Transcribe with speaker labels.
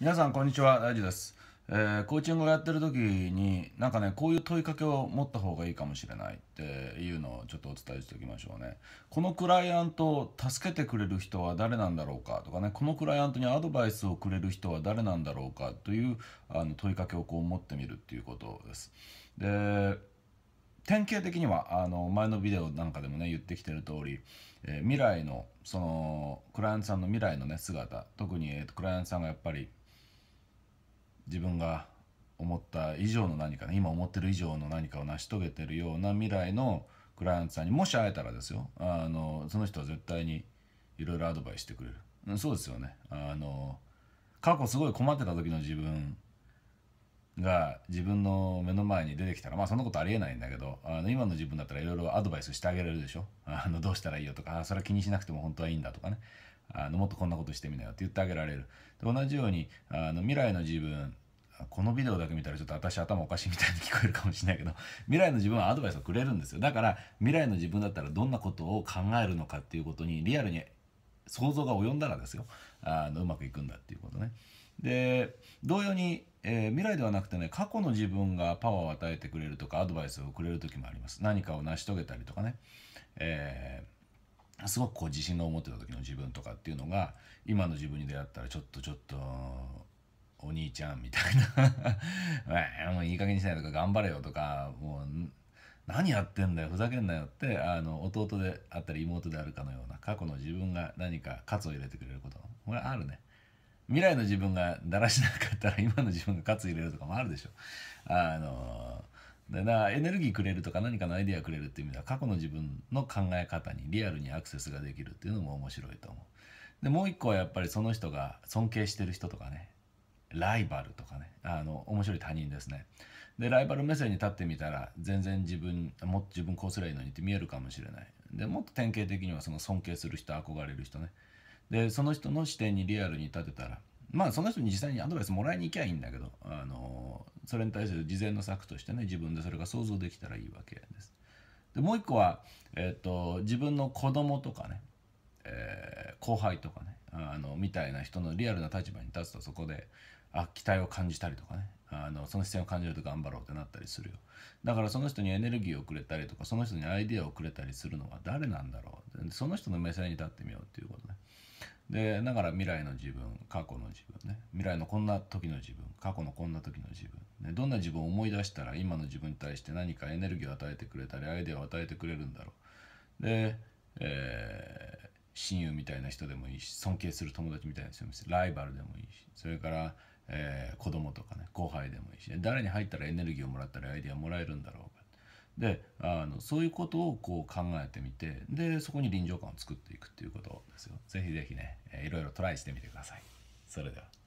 Speaker 1: 皆さんこんにちは大樹です、えー、コーチングをやってる時になんかねこういう問いかけを持った方がいいかもしれないっていうのをちょっとお伝えしておきましょうねこのクライアントを助けてくれる人は誰なんだろうかとかねこのクライアントにアドバイスをくれる人は誰なんだろうかというあの問いかけをこう持ってみるっていうことですで典型的にはあの前のビデオなんかでもね言ってきてる通り、えー、未来のそのクライアントさんの未来のね姿特に、えー、クライアントさんがやっぱり自分が思った以上の何かね今思ってる以上の何かを成し遂げてるような未来のクライアントさんにもし会えたらですよあのその人は絶対にいろいろアドバイスしてくれる、うん、そうですよねあの過去すごい困ってた時の自分が自分の目の前に出てきたらまあそんなことありえないんだけどあの今の自分だったらいろいろアドバイスしてあげられるでしょあのどうしたらいいよとかそれは気にしなくても本当はいいんだとかねあのもっとこんなことしてみなよって言ってあげられるで同じようにあの未来の自分このビデオだけ見たらちょっと私頭おかしいみたいに聞こえるかもしれないけど未来の自分はアドバイスをくれるんですよだから未来の自分だったらどんなことを考えるのかっていうことにリアルに想像が及んだらですよあのうまくいくんだっていうことね。で同様に、えー、未来ではなくてね過去の自分がパワーを与えてくれるとかアドバイスをくれる時もあります何かを成し遂げたりとかね、えー、すごくこう自信が持ってた時の自分とかっていうのが今の自分に出会ったらちょっとちょっとお兄ちゃんみたいな もういい加減にしないとか頑張れよとかもう何やってんだよふざけんなよってあの弟であったり妹であるかのような過去の自分が何か喝を入れてくれることこれあるね未来の自分がだらしなかったら今の自分が喝入れるとかもあるでしょあのでなエネルギーくれるとか何かのアイデアくれるっていう意味では過去の自分の考え方にリアルにアクセスができるっていうのも面白いと思うでもう一個はやっぱりその人が尊敬してる人とかねライバルとかねあの面白い他人ですねでライバル目線に立ってみたら全然自分もっと自分こうすりゃいいのにって見えるかもしれないでもっと典型的にはその尊敬する人憧れる人ねでその人の視点にリアルに立てたらまあその人に実際にアドバイスもらいに行きゃいいんだけどあのそれに対する事前の策としてね自分でそれが想像できたらいいわけですでもう一個は、えっ、ー、と自分の子供とかね、えー、後輩とかねあのみたいな人のリアルな立場に立つとそこであ期待を感じたりとかねあのその視線を感じると頑張ろうってなったりするよだからその人にエネルギーをくれたりとかその人にアイデアをくれたりするのは誰なんだろうその人の目線に立ってみようっていうことねでだから未来の自分過去の自分ね未来のこんな時の自分過去のこんな時の自分、ね、どんな自分を思い出したら今の自分に対して何かエネルギーを与えてくれたりアイデアを与えてくれるんだろうで、えー、親友みたいな人でもいいし尊敬する友達みたいな人もいいしライバルでもいいしそれからえー、子供とかね後輩でもいいし、誰に入ったらエネルギーをもらったりアイデアもらえるんだろうかであのそういうことをこう考えてみてでそこに臨場感を作っていくっていうことですよ。ぜひぜひね、えいろいろトライしてみてください。それでは。